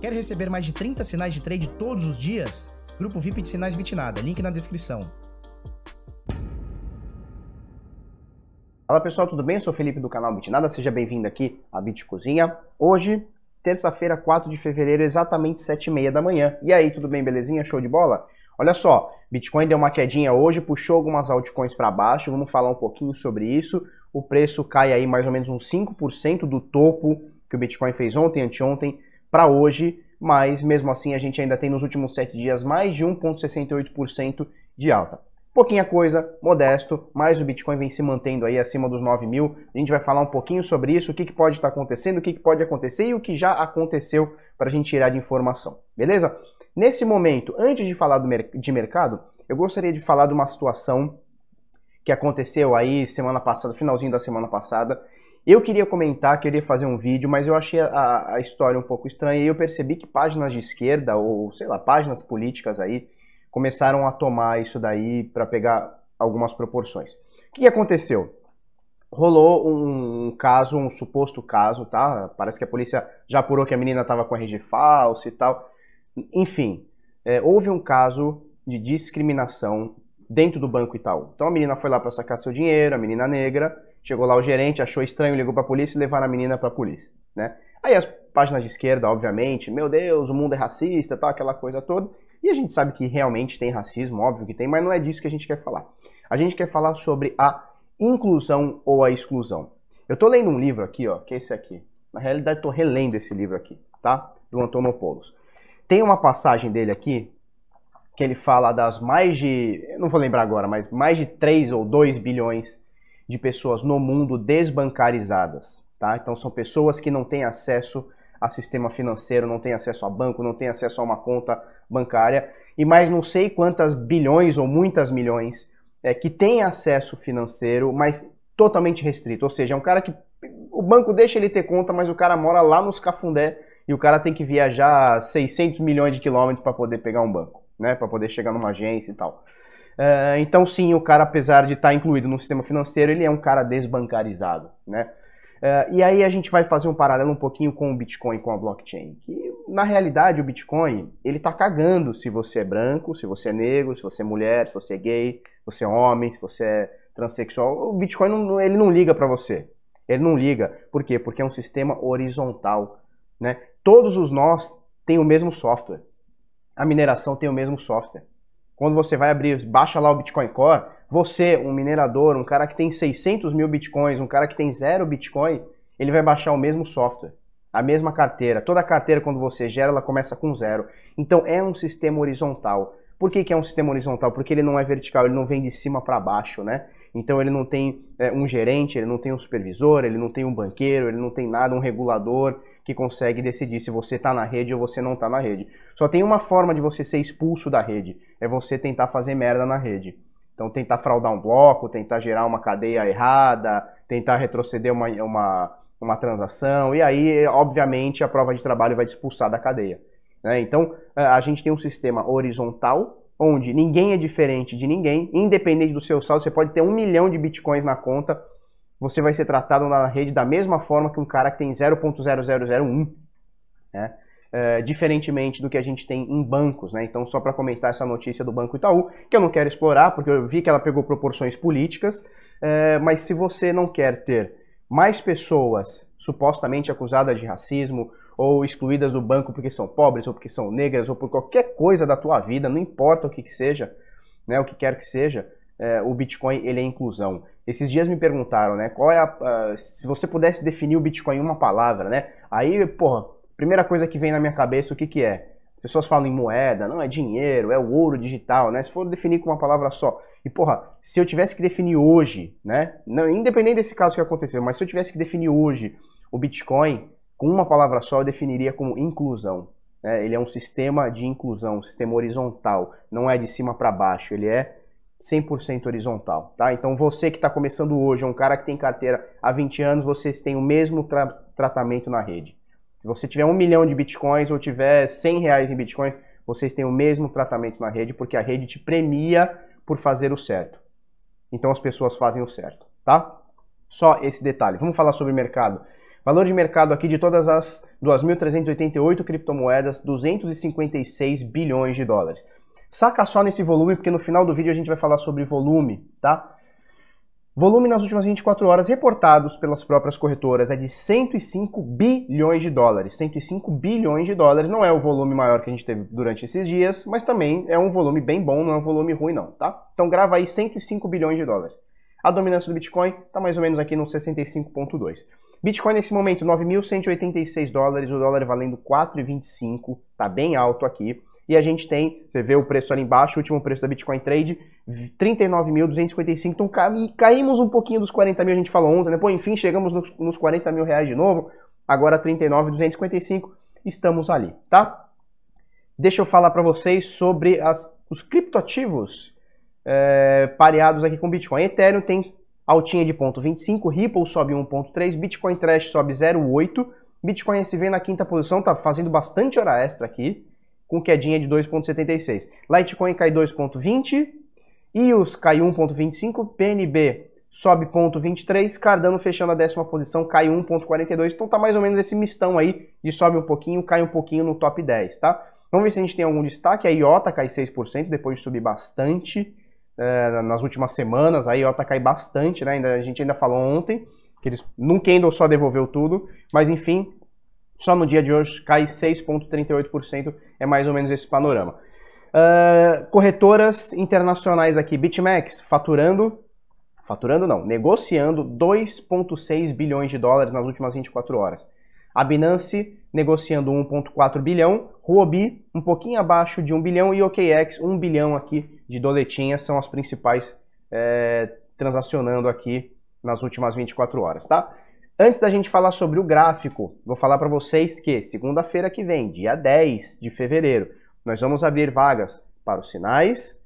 Quer receber mais de 30 sinais de trade todos os dias? Grupo VIP de Sinais Bitnada, link na descrição. Fala pessoal, tudo bem? Eu sou o Felipe do canal Bitnada, seja bem-vindo aqui à Bit Cozinha. Hoje, terça-feira, 4 de fevereiro, exatamente 7h30 da manhã. E aí, tudo bem, belezinha? Show de bola? Olha só, Bitcoin deu uma quedinha hoje, puxou algumas altcoins para baixo, vamos falar um pouquinho sobre isso. O preço cai aí mais ou menos uns 5% do topo que o Bitcoin fez ontem, anteontem, para hoje, mas mesmo assim a gente ainda tem nos últimos sete dias mais de 1,68% de alta. Pouquinha coisa, modesto, mas o Bitcoin vem se mantendo aí acima dos 9 mil. A gente vai falar um pouquinho sobre isso, o que, que pode estar tá acontecendo, o que, que pode acontecer e o que já aconteceu para a gente tirar de informação, beleza? Nesse momento, antes de falar mer de mercado, eu gostaria de falar de uma situação que aconteceu aí semana passada, finalzinho da semana passada, eu queria comentar, queria fazer um vídeo, mas eu achei a, a história um pouco estranha e eu percebi que páginas de esquerda, ou sei lá, páginas políticas aí, começaram a tomar isso daí para pegar algumas proporções. O que, aconteceu? rolou um caso, um suposto caso, tá? Parece que a polícia já apurou que a menina estava com RG falso e tal. Enfim, é, houve um caso de discriminação dentro do Banco Itaú. Então a menina foi lá para sacar seu dinheiro, a menina negra, chegou lá o gerente, achou estranho, ligou para a polícia e levaram a menina para a polícia, né? Aí as páginas de esquerda, obviamente, meu Deus, o mundo é racista, tal, aquela coisa toda. E a gente sabe que realmente tem racismo, óbvio que tem, mas não é disso que a gente quer falar. A gente quer falar sobre a inclusão ou a exclusão. Eu tô lendo um livro aqui, ó, que é esse aqui. Na realidade, tô relendo esse livro aqui, tá? Do Antonopoulos. Tem uma passagem dele aqui que ele fala das mais de, não vou lembrar agora, mas mais de 3 ou 2 bilhões de pessoas no mundo desbancarizadas, tá? Então são pessoas que não têm acesso a sistema financeiro, não têm acesso a banco, não têm acesso a uma conta bancária e mais não sei quantas bilhões ou muitas milhões é, que têm acesso financeiro, mas totalmente restrito, ou seja, é um cara que o banco deixa ele ter conta, mas o cara mora lá nos Cafundé e o cara tem que viajar 600 milhões de quilômetros para poder pegar um banco né, para poder chegar numa agência e tal. É, então, sim, o cara, apesar de estar tá incluído no sistema financeiro, ele é um cara desbancarizado, né? É, e aí a gente vai fazer um paralelo um pouquinho com o Bitcoin, com a blockchain. Que, na realidade, o Bitcoin, ele tá cagando se você é branco, se você é negro, se você é mulher, se você é gay, se você é homem, se você é transexual. O Bitcoin, não, ele não liga para você. Ele não liga. Por quê? Porque é um sistema horizontal, né? Todos os nós têm o mesmo software a mineração tem o mesmo software. Quando você vai abrir, baixa lá o Bitcoin Core, você, um minerador, um cara que tem 600 mil bitcoins, um cara que tem zero bitcoin, ele vai baixar o mesmo software, a mesma carteira. Toda carteira, quando você gera, ela começa com zero. Então é um sistema horizontal. Por que, que é um sistema horizontal? Porque ele não é vertical, ele não vem de cima para baixo, né? Então ele não tem é, um gerente, ele não tem um supervisor, ele não tem um banqueiro, ele não tem nada, um regulador que consegue decidir se você está na rede ou você não está na rede. Só tem uma forma de você ser expulso da rede, é você tentar fazer merda na rede. Então tentar fraudar um bloco, tentar gerar uma cadeia errada, tentar retroceder uma, uma, uma transação, e aí, obviamente, a prova de trabalho vai te expulsar da cadeia. Né? Então a gente tem um sistema horizontal, onde ninguém é diferente de ninguém, independente do seu saldo, você pode ter um milhão de bitcoins na conta, você vai ser tratado na rede da mesma forma que um cara que tem 0.0001, né? É, diferentemente do que a gente tem em bancos, né? Então, só para comentar essa notícia do Banco Itaú, que eu não quero explorar, porque eu vi que ela pegou proporções políticas, é, mas se você não quer ter mais pessoas supostamente acusadas de racismo ou excluídas do banco porque são pobres ou porque são negras ou por qualquer coisa da tua vida, não importa o que, que seja, né? O que quer que seja, é, o Bitcoin ele é inclusão. Esses dias me perguntaram, né, qual é a, uh, se você pudesse definir o Bitcoin em uma palavra, né? Aí, porra, primeira coisa que vem na minha cabeça, o que que é? As pessoas falam em moeda, não é dinheiro, é o ouro digital, né? Se for definir com uma palavra só. E porra, se eu tivesse que definir hoje, né? Não, independente desse caso que aconteceu, mas se eu tivesse que definir hoje o Bitcoin com uma palavra só, eu definiria como inclusão. Né? Ele é um sistema de inclusão, um sistema horizontal, não é de cima para baixo, ele é 100% horizontal, tá? Então você que está começando hoje, um cara que tem carteira há 20 anos, vocês têm o mesmo tra tratamento na rede. Se você tiver um milhão de bitcoins ou tiver 100 reais em bitcoins, vocês têm o mesmo tratamento na rede, porque a rede te premia por fazer o certo. Então as pessoas fazem o certo, tá? Só esse detalhe. Vamos falar sobre mercado. Valor de mercado aqui de todas as 2.388 criptomoedas, 256 bilhões de dólares. Saca só nesse volume, porque no final do vídeo a gente vai falar sobre volume, tá? Volume nas últimas 24 horas reportados pelas próprias corretoras é de 105 bilhões de dólares. 105 bilhões de dólares não é o volume maior que a gente teve durante esses dias, mas também é um volume bem bom, não é um volume ruim não, tá? Então grava aí 105 bilhões de dólares. A dominância do Bitcoin está mais ou menos aqui no 65.2. Bitcoin nesse momento 9.186 dólares, o dólar valendo 4,25, tá bem alto aqui. E a gente tem, você vê o preço ali embaixo, o último preço da Bitcoin Trade, 39.255. Então caímos um pouquinho dos 40 mil, a gente falou ontem, né? Pô, enfim, chegamos nos, nos 40 mil reais de novo, agora 39.255, estamos ali, tá? Deixa eu falar para vocês sobre as, os criptoativos é, pareados aqui com Bitcoin. Ethereum tem altinha de ponto 25, Ripple sobe 1.3, Bitcoin Trash sobe 0.8, Bitcoin SV na quinta posição, tá fazendo bastante hora extra aqui com quedinha de 2,76. Litecoin cai 2,20, EOS cai 1,25, PNB sobe 0,23, Cardano fechando a décima posição cai 1,42. Então tá mais ou menos esse mistão aí de sobe um pouquinho, cai um pouquinho no top 10, tá? Vamos ver se a gente tem algum destaque. A IOTA cai 6%, depois de subir bastante é, nas últimas semanas. A IOTA cai bastante, né? a gente ainda falou ontem que eles, num candle só devolveu tudo. Mas enfim, só no dia de hoje cai 6,38% é mais ou menos esse panorama. Uh, corretoras internacionais aqui, BitMEX, faturando, faturando não, negociando 2,6 bilhões de dólares nas últimas 24 horas. A Binance negociando 1,4 bilhão, Huobi um pouquinho abaixo de 1 bilhão e OKEx 1 bilhão aqui de doletinhas são as principais é, transacionando aqui nas últimas 24 horas, tá? Antes da gente falar sobre o gráfico, vou falar para vocês que segunda-feira que vem, dia 10 de fevereiro, nós vamos abrir vagas para os sinais,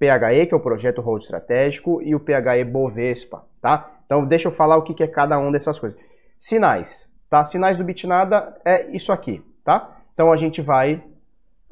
PHE, que é o projeto Road Estratégico, e o PHE Bovespa, tá? Então deixa eu falar o que é cada uma dessas coisas. Sinais, tá? Sinais do Bitnada é isso aqui, tá? Então a gente vai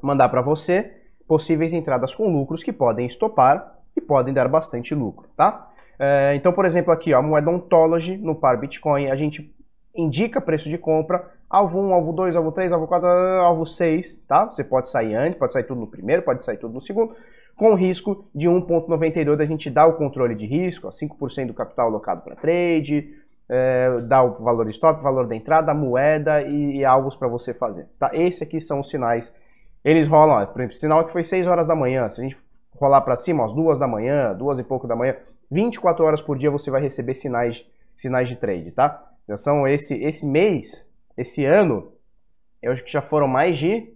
mandar para você possíveis entradas com lucros que podem estopar e podem dar bastante lucro, tá? É, então, por exemplo, aqui, ó, a moeda Ontology no par Bitcoin, a gente indica preço de compra, alvo 1, alvo 2, alvo 3, alvo 4, alvo 6, tá? Você pode sair antes, pode sair tudo no primeiro, pode sair tudo no segundo, com risco de 1,92 a gente dá o controle de risco, ó, 5% do capital alocado para trade, é, dá o valor stop, valor da entrada, a moeda e, e alvos para você fazer, tá? Esse aqui são os sinais, eles rolam, ó, por exemplo, sinal que foi 6 horas da manhã, se a gente rolar para cima, às 2 da manhã, 2 e pouco da manhã, 24 horas por dia você vai receber sinais, sinais de trade, tá? Já são esse, esse mês, esse ano, eu acho que já foram mais de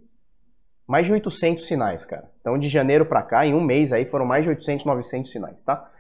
mais de 800 sinais, cara. Então de janeiro para cá, em um mês aí foram mais de 800, 900 sinais, tá?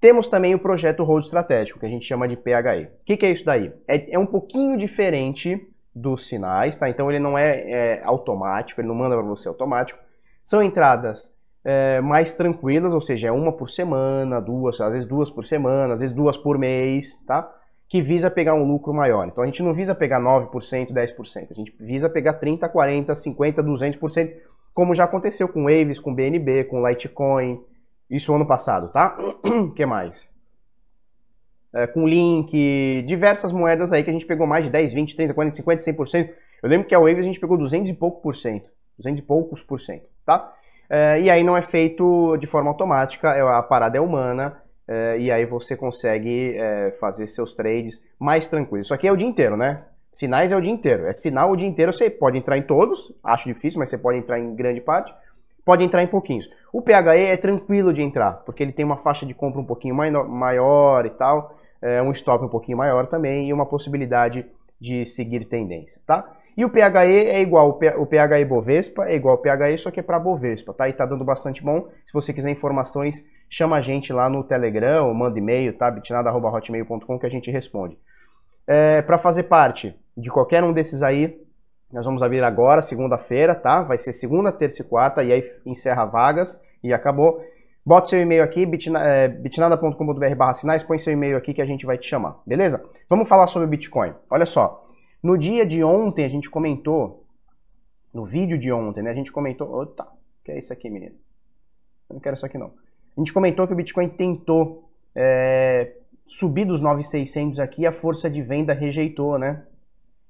Temos também o projeto Road Estratégico, que a gente chama de PHE. O que, que, é isso daí? É, é, um pouquinho diferente dos sinais, tá? Então ele não é, é automático, ele não manda para você automático. São entradas é, mais tranquilas, ou seja, é uma por semana, duas, às vezes duas por semana, às vezes duas por mês, tá? Que visa pegar um lucro maior. Então a gente não visa pegar 9%, 10%, a gente visa pegar 30, 40, 50, 200%, como já aconteceu com Waves, com BNB, com Litecoin, isso ano passado, tá? O que mais? É, com Link, diversas moedas aí que a gente pegou mais de 10, 20, 30, 40, 50, 100%. Eu lembro que a Waves a gente pegou 200 e pouco por cento, 200 e poucos por cento, tá? É, e aí não é feito de forma automática, é, a parada é humana, é, e aí você consegue é, fazer seus trades mais tranquilo. Isso aqui é o dia inteiro, né? Sinais é o dia inteiro. É sinal o dia inteiro, você pode entrar em todos, acho difícil, mas você pode entrar em grande parte, pode entrar em pouquinhos. O PHE é tranquilo de entrar, porque ele tem uma faixa de compra um pouquinho maior e tal, é, um stop um pouquinho maior também, e uma possibilidade de seguir tendência, tá? E o PHE é igual, o PHE Bovespa é igual ao PHE, só que é para Bovespa, tá? E tá dando bastante bom. Se você quiser informações, chama a gente lá no Telegram, manda e-mail, tá? bitnada.hotmail.com que a gente responde. É, para fazer parte de qualquer um desses aí, nós vamos abrir agora, segunda-feira, tá? Vai ser segunda, terça e quarta, e aí encerra vagas e acabou. Bota seu e-mail aqui, é, bitnada.com.br barra sinais, põe seu e-mail aqui que a gente vai te chamar, beleza? Vamos falar sobre Bitcoin. Olha só, no dia de ontem, a gente comentou, no vídeo de ontem, né? A gente comentou, oh, tá, que é isso aqui, menino? Eu não quero isso aqui, não. A gente comentou que o Bitcoin tentou é, subir dos 9,600 aqui, a força de venda rejeitou, né?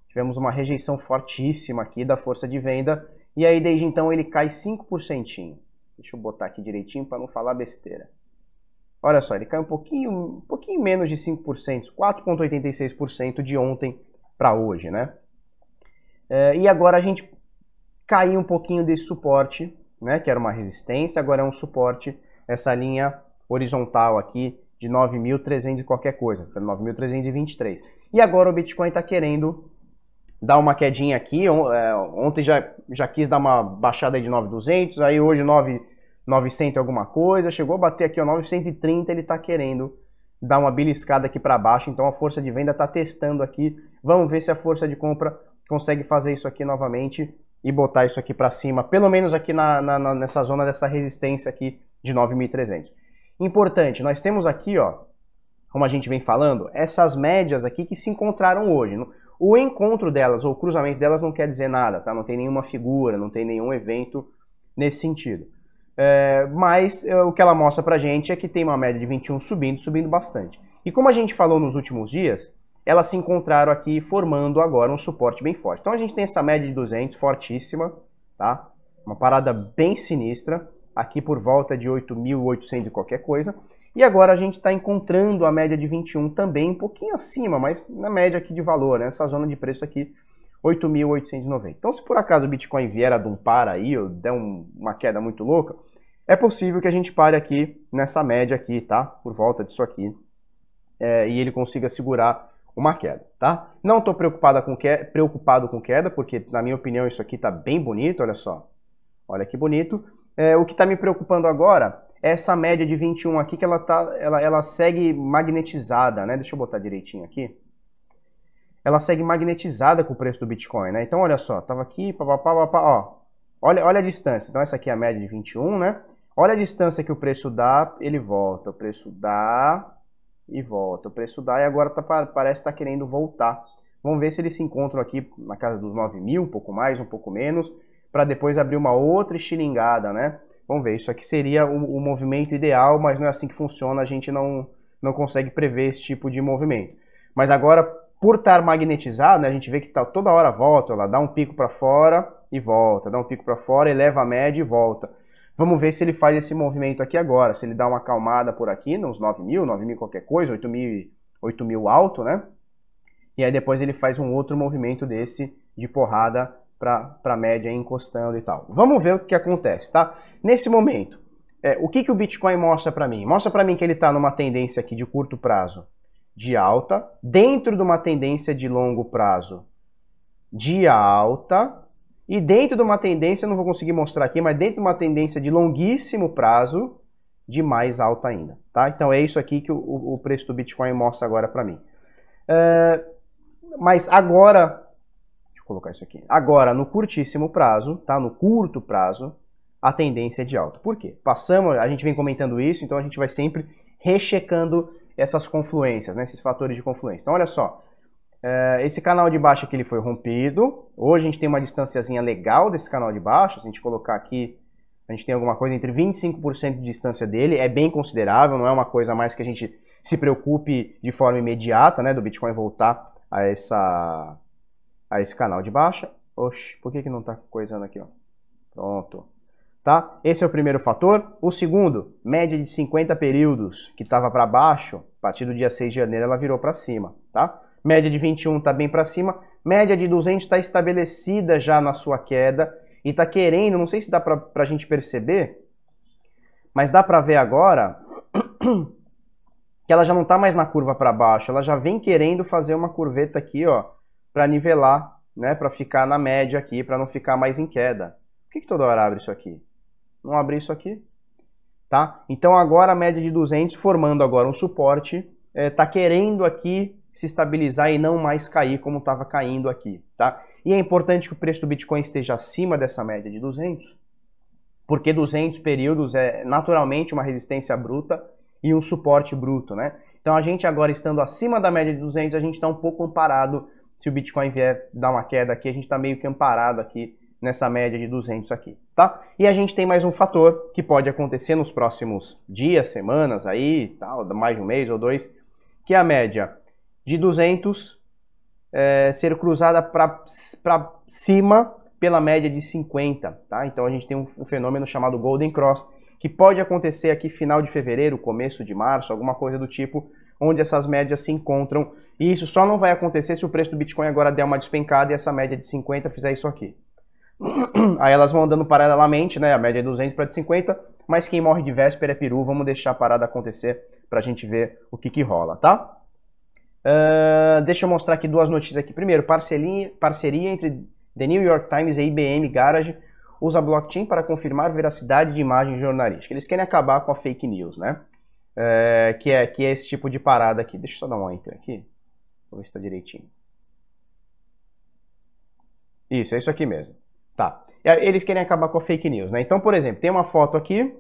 Tivemos uma rejeição fortíssima aqui da força de venda, e aí desde então ele cai 5%. Deixa eu botar aqui direitinho para não falar besteira. Olha só, ele cai um pouquinho, um pouquinho menos de 5%, 4,86% de ontem para hoje, né? É, e agora a gente caiu um pouquinho desse suporte, né? Que era uma resistência, agora é um suporte, essa linha horizontal aqui de 9.300 e qualquer coisa, 9.323. E agora o Bitcoin está querendo dar uma quedinha aqui, é, ontem já, já quis dar uma baixada de 9.200, aí hoje 9.900 900 alguma coisa, chegou a bater aqui ó, 930, ele está querendo dar uma beliscada aqui para baixo, então a força de venda está testando aqui. Vamos ver se a força de compra consegue fazer isso aqui novamente e botar isso aqui para cima, pelo menos aqui na, na, na, nessa zona dessa resistência aqui de 9.300. Importante, nós temos aqui, ó, como a gente vem falando, essas médias aqui que se encontraram hoje. O encontro delas, ou o cruzamento delas não quer dizer nada, tá? Não tem nenhuma figura, não tem nenhum evento nesse sentido. É, mas é, o que ela mostra pra gente é que tem uma média de 21 subindo, subindo bastante. E como a gente falou nos últimos dias, elas se encontraram aqui formando agora um suporte bem forte. Então a gente tem essa média de 200 fortíssima, tá? Uma parada bem sinistra, aqui por volta de 8.800 e qualquer coisa. E agora a gente está encontrando a média de 21 também, um pouquinho acima, mas na média aqui de valor, né? essa zona de preço aqui 8.890. Então, se por acaso o Bitcoin vier a dumpar aí, ou der um, uma queda muito louca, é possível que a gente pare aqui nessa média aqui, tá? Por volta disso aqui. É, e ele consiga segurar uma queda, tá? Não estou preocupado com queda, preocupado com queda, porque na minha opinião isso aqui está bem bonito, olha só. Olha que bonito. É, o que está me preocupando agora é essa média de 21 aqui, que ela, tá, ela, ela segue magnetizada, né? Deixa eu botar direitinho aqui ela segue magnetizada com o preço do Bitcoin, né? Então, olha só, tava aqui, papapá, ó. Olha, olha a distância. Então, essa aqui é a média de 21, né? Olha a distância que o preço dá, ele volta. O preço dá e volta. O preço dá e agora tá, parece estar tá querendo voltar. Vamos ver se eles se encontram aqui na casa dos 9 mil, um pouco mais, um pouco menos, para depois abrir uma outra estilingada, né? Vamos ver, isso aqui seria o, o, movimento ideal, mas não é assim que funciona, a gente não, não consegue prever esse tipo de movimento. Mas agora, por estar magnetizado, né, a gente vê que tá, toda hora volta, ela dá um pico para fora e volta, dá um pico para fora, eleva a média e volta. Vamos ver se ele faz esse movimento aqui agora, se ele dá uma acalmada por aqui, nos 9 mil, 9 mil qualquer coisa, 8 mil, 8 mil alto, né? E aí depois ele faz um outro movimento desse de porrada para a média encostando e tal. Vamos ver o que acontece, tá? Nesse momento, é, o que, que o Bitcoin mostra para mim? Mostra para mim que ele está numa tendência aqui de curto prazo de alta, dentro de uma tendência de longo prazo de alta, e dentro de uma tendência, não vou conseguir mostrar aqui, mas dentro de uma tendência de longuíssimo prazo de mais alta ainda. Tá? Então é isso aqui que o, o preço do Bitcoin mostra agora para mim. É, mas agora, deixa eu colocar isso aqui, agora no curtíssimo prazo, tá? no curto prazo, a tendência é de alta. Por quê? Passamos, a gente vem comentando isso, então a gente vai sempre rechecando essas confluências, né, esses fatores de confluência. Então, olha só, eh, esse canal de baixo aqui ele foi rompido, hoje a gente tem uma distanciazinha legal desse canal de baixo, se a gente colocar aqui, a gente tem alguma coisa entre 25% de distância dele, é bem considerável, não é uma coisa mais que a gente se preocupe de forma imediata, né, do Bitcoin voltar a, essa, a esse canal de baixa. Oxe, por que, que não está coisando aqui, ó? Pronto tá? Esse é o primeiro fator. O segundo, média de 50 períodos, que estava para baixo, a partir do dia 6 de janeiro ela virou para cima, tá? Média de 21 está bem para cima, média de 200 está estabelecida já na sua queda e está querendo, não sei se dá para a gente perceber, mas dá para ver agora que ela já não está mais na curva para baixo, ela já vem querendo fazer uma curveta aqui, ó, para nivelar, né, para ficar na média aqui, para não ficar mais em queda. Por que, que toda hora abre isso aqui? Vamos abrir isso aqui. Tá? Então agora a média de 200 formando agora um suporte, está eh, querendo aqui se estabilizar e não mais cair como estava caindo aqui, tá? E é importante que o preço do Bitcoin esteja acima dessa média de 200, porque 200 períodos é naturalmente uma resistência bruta e um suporte bruto, né? Então a gente agora estando acima da média de 200, a gente está um pouco amparado. Se o Bitcoin vier dar uma queda aqui, a gente está meio que amparado aqui nessa média de 200 aqui, tá? E a gente tem mais um fator que pode acontecer nos próximos dias, semanas aí, tal, mais de um mês ou dois, que é a média de 200 é, ser cruzada para cima pela média de 50, tá? Então a gente tem um, um fenômeno chamado Golden Cross, que pode acontecer aqui final de fevereiro, começo de março, alguma coisa do tipo, onde essas médias se encontram. E isso só não vai acontecer se o preço do Bitcoin agora der uma despencada e essa média de 50 fizer isso aqui. Aí elas vão andando paralelamente, né? A média é 200 para de 50, mas quem morre de véspera é peru. Vamos deixar a parada acontecer para a gente ver o que, que rola, tá? Uh, deixa eu mostrar aqui duas notícias aqui. Primeiro, parceria, parceria entre The New York Times e IBM Garage usa blockchain para confirmar veracidade de imagem jornalística. Eles querem acabar com a fake news, né? Uh, que, é, que é esse tipo de parada aqui. Deixa eu só dar um enter aqui. Vou ver se está direitinho. Isso, é isso aqui mesmo. Tá. Eles querem acabar com a fake news, né? Então, por exemplo, tem uma foto aqui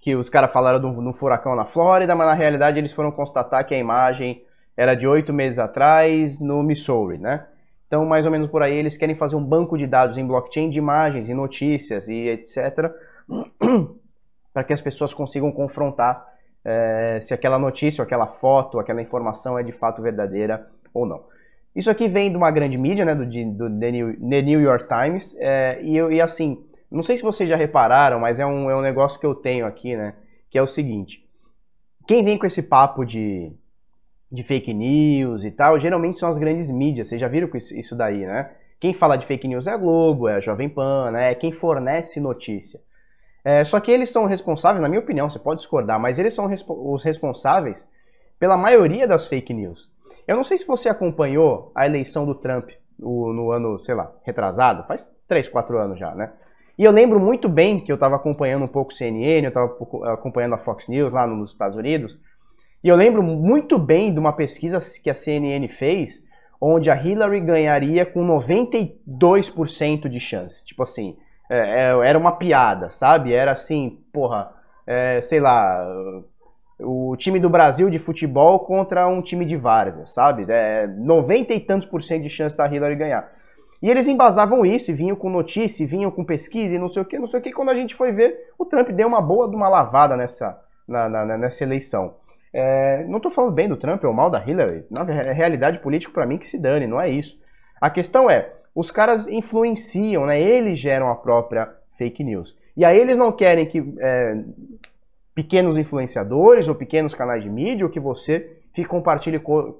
que os caras falaram de um, furacão na Flórida, mas na realidade eles foram constatar que a imagem era de oito meses atrás no Missouri, né? Então, mais ou menos por aí, eles querem fazer um banco de dados em blockchain de imagens e notícias e etc. para que as pessoas consigam confrontar é, se aquela notícia, aquela foto, aquela informação é de fato verdadeira ou não. Isso aqui vem de uma grande mídia, né, do, do The, New, The New York Times, é, e, eu, e assim, não sei se vocês já repararam, mas é um, é um negócio que eu tenho aqui, né, que é o seguinte, quem vem com esse papo de, de fake news e tal, geralmente são as grandes mídias, vocês já viram isso daí, né? Quem fala de fake news é a Globo, é a Jovem Pan, né, é quem fornece notícia. É, só que eles são responsáveis, na minha opinião, você pode discordar, mas eles são os responsáveis pela maioria das fake news. Eu não sei se você acompanhou a eleição do Trump no, no ano, sei lá, retrasado, faz 3, 4 anos já, né? E eu lembro muito bem que eu estava acompanhando um pouco o CNN, eu estava acompanhando a Fox News lá nos Estados Unidos, e eu lembro muito bem de uma pesquisa que a CNN fez, onde a Hillary ganharia com 92% de chance. Tipo assim, é, é, era uma piada, sabe? Era assim, porra, é, sei lá, o time do Brasil de futebol contra um time de várzea, sabe? É, 90 e tantos por cento de chance da Hillary ganhar. E eles embasavam isso, e vinham com notícia, vinham com pesquisa e não sei o que, não sei o que. Quando a gente foi ver, o Trump deu uma boa de uma lavada nessa, na, na, nessa eleição. É, não estou falando bem do Trump ou mal da Hillary. Na é, é realidade política, para mim, que se dane, não é isso. A questão é, os caras influenciam, né? Eles geram a própria fake news. E aí eles não querem que é, pequenos influenciadores ou pequenos canais de mídia, ou que você fique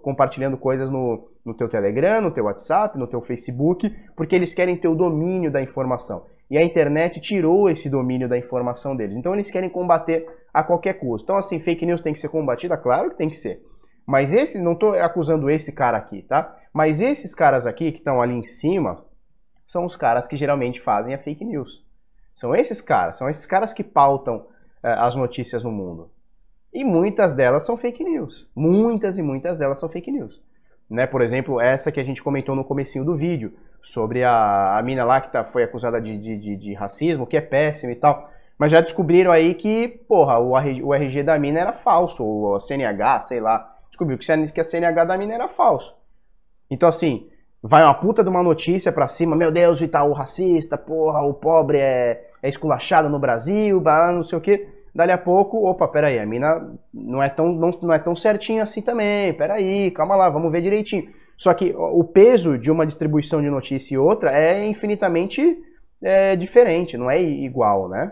compartilhando coisas no, no teu Telegram, no teu WhatsApp, no teu Facebook, porque eles querem ter o domínio da informação. E a internet tirou esse domínio da informação deles. Então eles querem combater a qualquer custo. Então assim, fake news tem que ser combatida? Claro que tem que ser. Mas esse, não estou acusando esse cara aqui, tá? Mas esses caras aqui que estão ali em cima são os caras que geralmente fazem a fake news. São esses caras, são esses caras que pautam eh, as notícias no mundo. E muitas delas são fake news. Muitas e muitas delas são fake news. Né? Por exemplo, essa que a gente comentou no comecinho do vídeo, sobre a, a mina lá que tá, foi acusada de, de, de, racismo, que é péssimo e tal. Mas já descobriram aí que, porra, o, o RG da mina era falso, ou a CNH, sei lá. Descobriu que a CNH da mina era falso. Então, assim, vai uma puta de uma notícia pra cima, meu Deus, tá o Itaú racista, porra, o pobre é, é esculachado no Brasil, não sei o quê. Dali a pouco, opa, peraí, a mina não é tão, não, não é tão certinha assim também, peraí, calma lá, vamos ver direitinho. Só que o peso de uma distribuição de notícia e outra é infinitamente é, diferente, não é igual, né?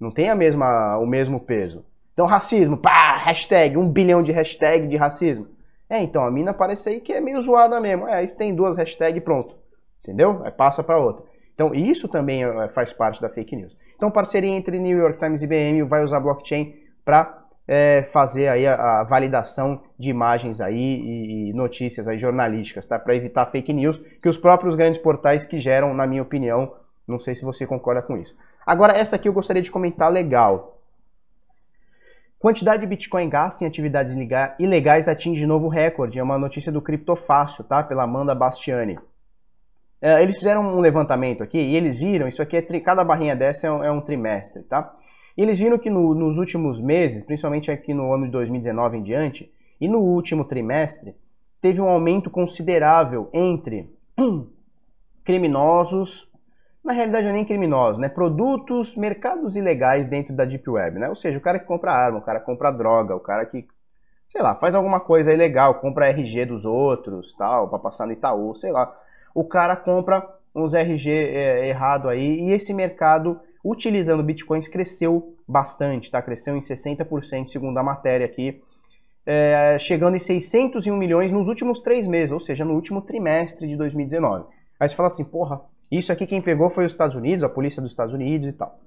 Não tem a mesma, o mesmo peso. Então, racismo, pá, hashtag, um bilhão de hashtag de racismo. É, então, a mina parece aí que é meio zoada mesmo. É, aí tem duas hashtags pronto. Entendeu? Aí passa para outra. Então, isso também é, faz parte da fake news. Então, parceria entre New York Times e IBM vai usar blockchain para é, fazer aí a, a, validação de imagens aí e, e notícias aí jornalísticas, tá? Para evitar fake news que os próprios grandes portais que geram, na minha opinião, não sei se você concorda com isso. Agora, essa aqui eu gostaria de comentar legal. Quantidade de Bitcoin gasta em atividades ilegais atinge novo recorde. É uma notícia do Criptofácil, tá? Pela Amanda Bastiani. É, eles fizeram um levantamento aqui e eles viram, isso aqui é cada barrinha dessa é um, é um trimestre, tá? E eles viram que no, nos últimos meses, principalmente aqui no ano de 2019 em diante, e no último trimestre, teve um aumento considerável entre criminosos, na realidade é nem criminosos, né? Produtos, mercados ilegais dentro da Deep Web, né? Ou seja, o cara que compra arma, o cara que compra droga, o cara que, sei lá, faz alguma coisa ilegal, compra RG dos outros, tal, para passar no Itaú, sei lá o cara compra uns RG é, errado aí, e esse mercado utilizando bitcoins cresceu bastante, tá? Cresceu em 60%, segundo a matéria aqui, é, chegando em 601 milhões nos últimos três meses, ou seja, no último trimestre de 2019. Aí você fala assim, porra, isso aqui quem pegou foi os Estados Unidos, a polícia dos Estados Unidos e tal.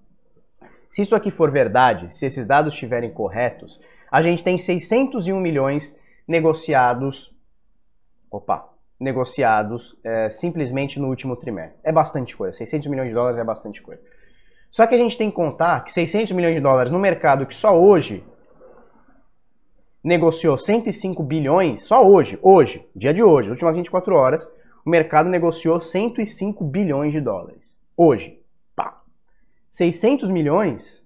Se isso aqui for verdade, se esses dados estiverem corretos, a gente tem 601 milhões negociados. Opa, negociados é, simplesmente no último trimestre. É bastante coisa. 600 milhões de dólares é bastante coisa. Só que a gente tem que contar que 600 milhões de dólares no mercado que só hoje negociou 105 bilhões, só hoje, hoje, dia de hoje, últimas 24 horas, o mercado negociou 105 bilhões de dólares. Hoje. Pá. 600 milhões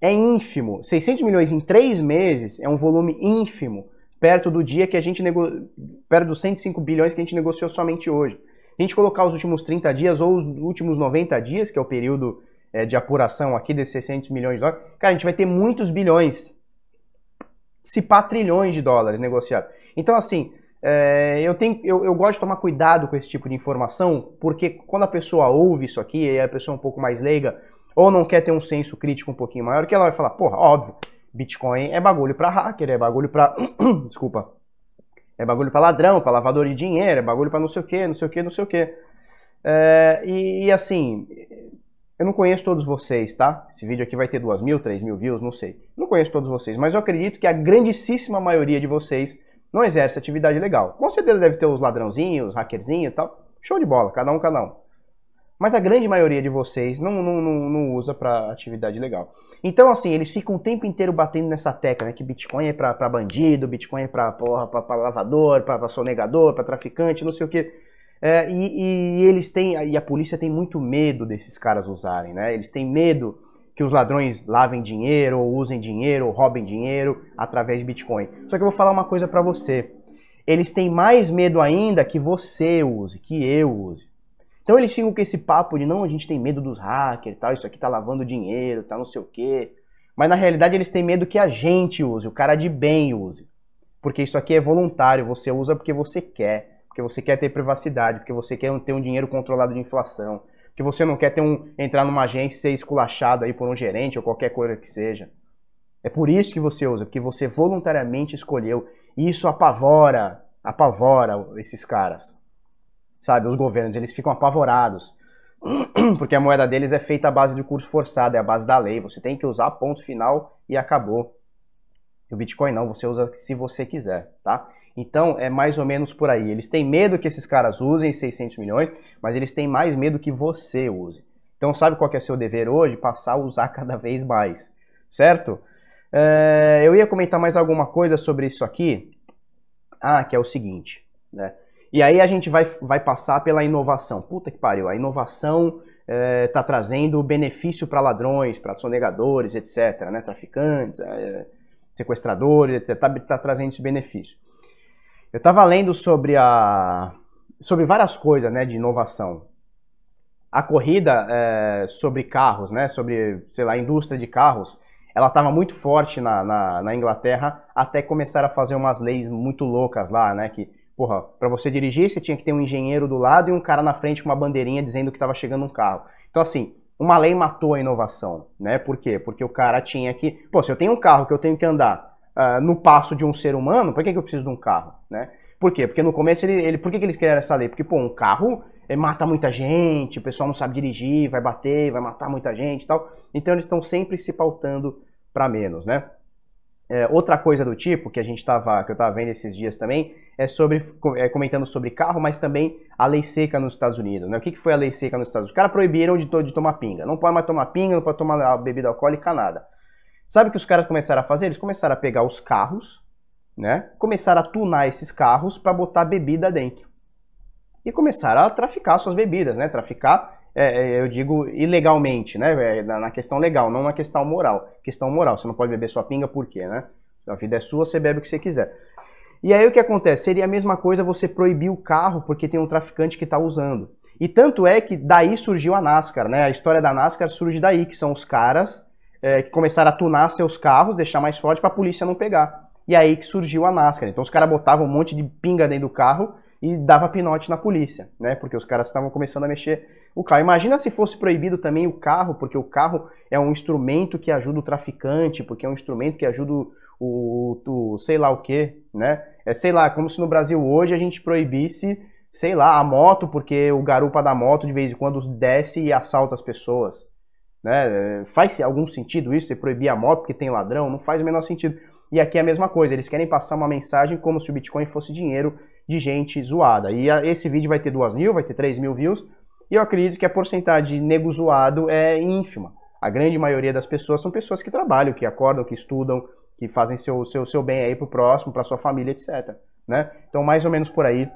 é ínfimo. 600 milhões em três meses é um volume ínfimo perto do dia que a gente nego... perto dos 105 bilhões que a gente negociou somente hoje. A gente colocar os últimos 30 dias ou os últimos 90 dias, que é o período é, de apuração aqui desses 600 milhões de dólares, cara, a gente vai ter muitos bilhões, se pá trilhões de dólares negociados. Então, assim, é, eu, tenho, eu, eu gosto de tomar cuidado com esse tipo de informação, porque quando a pessoa ouve isso aqui, e a pessoa é um pouco mais leiga, ou não quer ter um senso crítico um pouquinho maior, que ela vai falar, porra, óbvio, Bitcoin é bagulho para hacker, é bagulho para desculpa. É bagulho para ladrão, para lavador de dinheiro, é bagulho para não sei o que, não sei o que, não sei o que. É, e, e, assim, eu não conheço todos vocês, tá? Esse vídeo aqui vai ter duas mil, três mil views, não sei. Não conheço todos vocês, mas eu acredito que a grandíssima maioria de vocês não exerce atividade legal. Com certeza deve ter os ladrãozinhos, os hackerzinhos e tal. Show de bola, cada um, cada um. Mas a grande maioria de vocês não, não, não, não usa para atividade legal. Então, assim, eles ficam o tempo inteiro batendo nessa tecla, né? Que Bitcoin é pra, bandido, Bitcoin é pra porra, pra, pra lavador, pra, pra sonegador, pra traficante, não sei o quê. É, e, e, eles têm, e a polícia tem muito medo desses caras usarem, né? Eles têm medo que os ladrões lavem dinheiro, ou usem dinheiro, ou roubem dinheiro através de Bitcoin. Só que eu vou falar uma coisa para você. Eles têm mais medo ainda que você use, que eu use. Então eles ficam com esse papo de não, a gente tem medo dos hackers tal, isso aqui tá lavando dinheiro, tá não sei o quê. Mas na realidade eles têm medo que a gente use, o cara de bem use. Porque isso aqui é voluntário, você usa porque você quer, porque você quer ter privacidade, porque você quer ter um dinheiro controlado de inflação, porque você não quer ter um entrar numa agência e ser esculachado aí por um gerente ou qualquer coisa que seja. É por isso que você usa, porque você voluntariamente escolheu. E isso apavora, apavora esses caras sabe? Os governos, eles ficam apavorados, porque a moeda deles é feita à base de curso forçado, é a base da lei, você tem que usar ponto final e acabou. E o Bitcoin não, você usa se você quiser, tá? Então é mais ou menos por aí. Eles têm medo que esses caras usem 600 milhões, mas eles têm mais medo que você use. Então sabe qual é seu dever hoje? Passar a usar cada vez mais, certo? É, eu ia comentar mais alguma coisa sobre isso aqui. Ah, que é o seguinte, né? E aí a gente vai, vai passar pela inovação. Puta que pariu, a inovação está eh, é, trazendo benefício para ladrões, para sonegadores, etc., né? traficantes, é, sequestradores, etc., está tá trazendo esse benefício. Eu estava lendo sobre, a, sobre várias coisas né, de inovação. A corrida é, sobre carros, né, sobre, sei lá, a indústria de carros, ela estava muito forte na, na, na, Inglaterra até começar a fazer umas leis muito loucas lá, né, que Porra, para você dirigir, você tinha que ter um engenheiro do lado e um cara na frente com uma bandeirinha dizendo que estava chegando um carro. Então, assim, uma lei matou a inovação, né? Por quê? Porque o cara tinha que. Pô, se eu tenho um carro que eu tenho que andar uh, no passo de um ser humano, por que, que eu preciso de um carro, né? Por quê? Porque no começo ele, ele. Por que, que eles criaram essa lei? Porque, pô, um carro eh, mata muita gente, o pessoal não sabe dirigir, vai bater, vai matar muita gente e tal. Então eles estão sempre se pautando para menos, né? É, outra coisa do tipo que a gente tava, que eu estava vendo esses dias também, é sobre é, comentando sobre carro, mas também a lei seca nos Estados Unidos. Né? O que, que foi a lei seca nos Estados Unidos? Os caras proibiram de, de tomar pinga. Não pode mais tomar pinga, não pode tomar bebida alcoólica, nada. Sabe o que os caras começaram a fazer? Eles começaram a pegar os carros, né? Começaram a tunar esses carros para botar bebida dentro. E começaram a traficar suas bebidas, né? Traficar é, é, eu digo ilegalmente, né? É, na questão legal, não na questão moral. Questão moral, você não pode beber sua pinga por quê, né? A vida é sua, você bebe o que você quiser. E aí o que acontece? Seria a mesma coisa você proibir o carro porque tem um traficante que está usando. E tanto é que daí surgiu a NASCAR, né? A história da NASCAR surge daí, que são os caras é, que começaram a tunar seus carros, deixar mais forte para a polícia não pegar. E aí que surgiu a NASCAR. Então os caras botavam um monte de pinga dentro do carro e dava pinote na polícia, né? Porque os caras estavam começando a mexer o carro. Imagina se fosse proibido também o carro, porque o carro é um instrumento que ajuda o traficante, porque é um instrumento que ajuda o, o, o sei lá o quê, né? É sei lá, como se no Brasil hoje a gente proibisse, sei lá, a moto, porque o garupa da moto de vez em quando desce e assalta as pessoas. Né? Faz algum sentido isso, você proibir a moto porque tem ladrão? Não faz o menor sentido. E aqui é a mesma coisa, eles querem passar uma mensagem como se o Bitcoin fosse dinheiro de gente zoada. E esse vídeo vai ter duas mil, vai ter três mil views, e eu acredito que a porcentagem de nego zoado é ínfima. A grande maioria das pessoas são pessoas que trabalham, que acordam, que estudam, que fazem seu, seu, seu bem aí pro próximo, pra sua família, etc. Né? Então, mais ou menos por aí,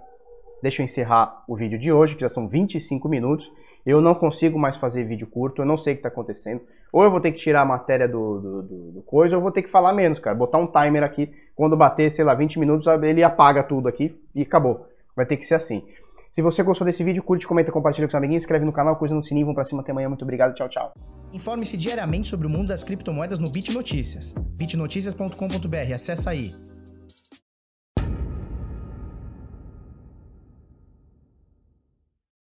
deixa eu encerrar o vídeo de hoje, que já são 25 minutos. Eu não consigo mais fazer vídeo curto, eu não sei o que está acontecendo. Ou eu vou ter que tirar a matéria do, do, do, do coisa, ou eu vou ter que falar menos, cara. Botar um timer aqui, quando bater, sei lá, 20 minutos, ele apaga tudo aqui e acabou. Vai ter que ser assim. Se você gostou desse vídeo, curte, comenta, compartilha com seus amiguinhos, inscreve no canal, coisa no sininho, vão pra cima até amanhã. Muito obrigado, tchau, tchau. Informe-se diariamente sobre o mundo das criptomoedas no Bit Notícias. bitnoticias.com.br, acessa aí.